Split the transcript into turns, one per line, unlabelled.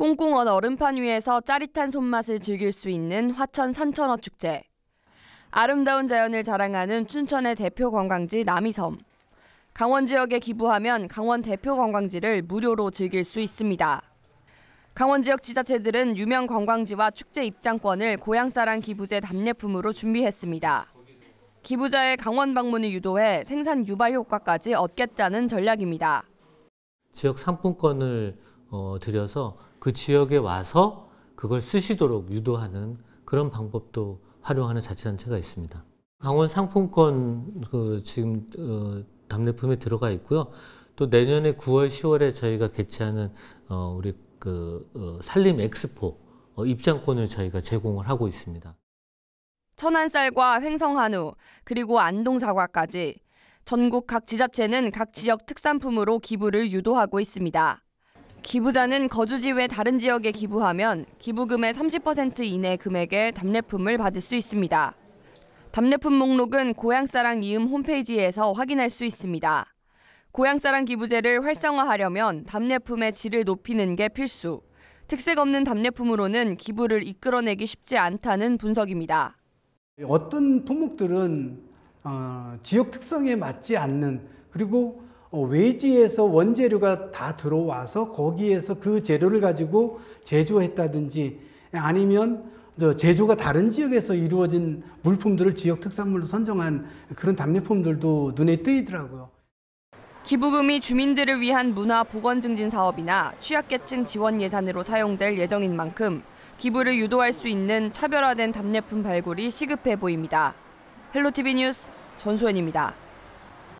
꽁꽁 언 얼음판 위에서 짜릿한 손맛을 즐길 수 있는 화천 산천어 축제. 아름다운 자연을 자랑하는 춘천의 대표 관광지 남이섬. 강원 지역에 기부하면 강원 대표 관광지를 무료로 즐길 수 있습니다. 강원 지역 지자체들은 유명 관광지와 축제 입장권을 고향사랑 기부제 답례품으로 준비했습니다. 기부자의 강원 방문을 유도해 생산 유발 효과까지 얻겠다는 전략입니다.
지역 상품권을 어, 드려서 그 지역에 와서 그걸 쓰시도록 유도하는 그런 방법도 활용하는 자치단체가 있습니다. 강원 상품권 그 지금 어, 답례품에 들어가 있고요. 또 내년에 9월, 10월에 저희가 개최하는 어, 우리 그 어, 산림 엑스포 어, 입장권을 저희가 제공을 하고 있습니다.
천안쌀과 횡성한우 그리고 안동사과까지 전국 각 지자체는 각 지역 특산품으로 기부를 유도하고 있습니다. 기부자는 거주지 외 다른 지역에 기부하면 기부금의 30% 이내 금액의 답례품을 받을 수 있습니다. 답례품 목록은 고향사랑 이음 홈페이지에서 확인할 수 있습니다. 고향사랑 기부제를 활성화하려면 답례품의 질을 높이는 게 필수. 특색 없는 답례품으로는 기부를 이끌어내기 쉽지 않다는 분석입니다.
어떤 품목들은 어, 지역 특성에 맞지 않는 그리고 외지에서 원재료가 다 들어와서 거기에서 그 재료를 가지고 제조했다든지 아니면 제조가 다른 지역에서 이루어진 물품들을 지역 특산물로 선정한 그런 답례품들도 눈에
띄더라고요. 기부금이 주민들을 위한 문화 보건 증진 사업이나 취약계층 지원 예산으로 사용될 예정인 만큼 기부를 유도할 수 있는 차별화된 답례품 발굴이 시급해 보입니다. 헬로티비 뉴스 전소연입니다.